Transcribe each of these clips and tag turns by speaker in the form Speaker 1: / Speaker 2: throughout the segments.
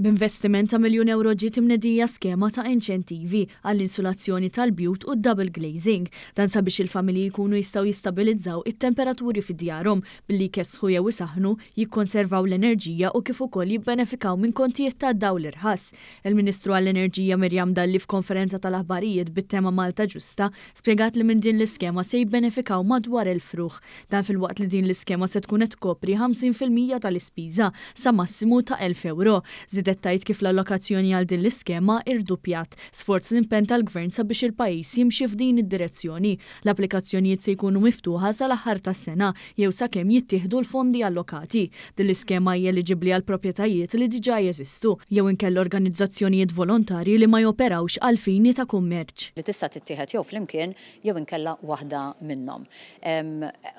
Speaker 1: B'investiment ta' miljon euro ġiet imnedija skema ta' inċentivi għall-insulazzjoni tal-bjut u double glazing, dan sabiex il-familji jkunu jistaw jistabilizzaw it-temperaturi fid-djarhom billi kesħu jew isaħnu, jikkonservaw l-enerġija u kif ukoll jibbenefikaw minn kontijiet ta' daw l-irħas. Il-Ministru għall-Enerġija Mirjam Dalli f'konferenza tal-aħbarijiet bit-tema Malta Ġusta spjegat li minn din l-iskema se jibbenefikaw madwar il-fruħ. Dan fil-waqt li din l-iskema se tkun tkopri 50% tal-ispiża sa massimu ta' 1000 euro. Zid dettajt kif l-allokazzjoni għal din l-iskema irdupjat sforz l-impen tal-gvern sabiex il-pajis jimxi f'din id-direzzjoni. L-applikazzjonijiet se jkunu miftuħa sal-aħħar tas-sena jew sakemm jittieħdu l-fondi allokati. Din l-iskema hija eliġibbli għal proprjetajiet li diġà jeżistu jew inkell organizzazzjonijiet volontari li ma joperawx għal fini ta' kummerċ.
Speaker 2: Li tista' tittieħed jew flimkien jew inkella waħda minnhom.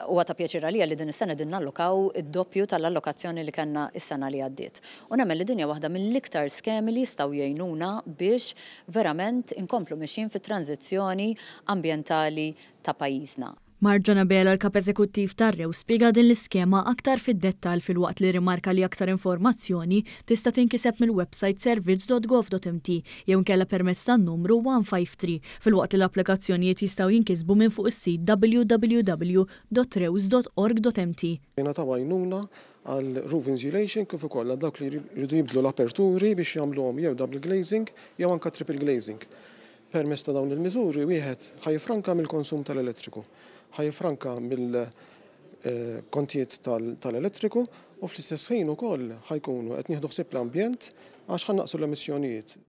Speaker 2: Huwa ta' pjaċir għalija li din is-sena din nallokaw id-doppju tal-allokazzjoni li kellna is-sena li għaddiet. U nagħmel li dinja waħda mill-iktar skemi li jistaw jgħinuna biex verament inkomplu mexin fit tranzizzjoni ambientali ta' pajizna.
Speaker 1: Marġana Bela l-kap eżekuttiv tar-rew spiega din l-iskema aktar fid-dettal fil-waqt li rimarka li aktar informazzjoni tista' tinkiseb mill-website service.gov.mt jew nkella permezz tan-numru 153 fil-waqt li l-applikazzjonijiet jistgħu jinkisbu minn fuq is-sit www.rews.org.mt.
Speaker 3: Jena ta' għajnuna għal roof insulation kif ukoll dawk li jridu jibdlu l-aperturi biex jagħmluhom jew double glazing jew anke triple glazing permess ta' dawn il-miżuri wieħed ħajfranka mill-konsum tal-elettriku, ħajfranka mill eh, kontiet tal-elettriku u fl-istess ħin ukoll ħajkunu qed nieħdu ħsieb l-ambjent għax ħannaqsu l-emissjonijiet.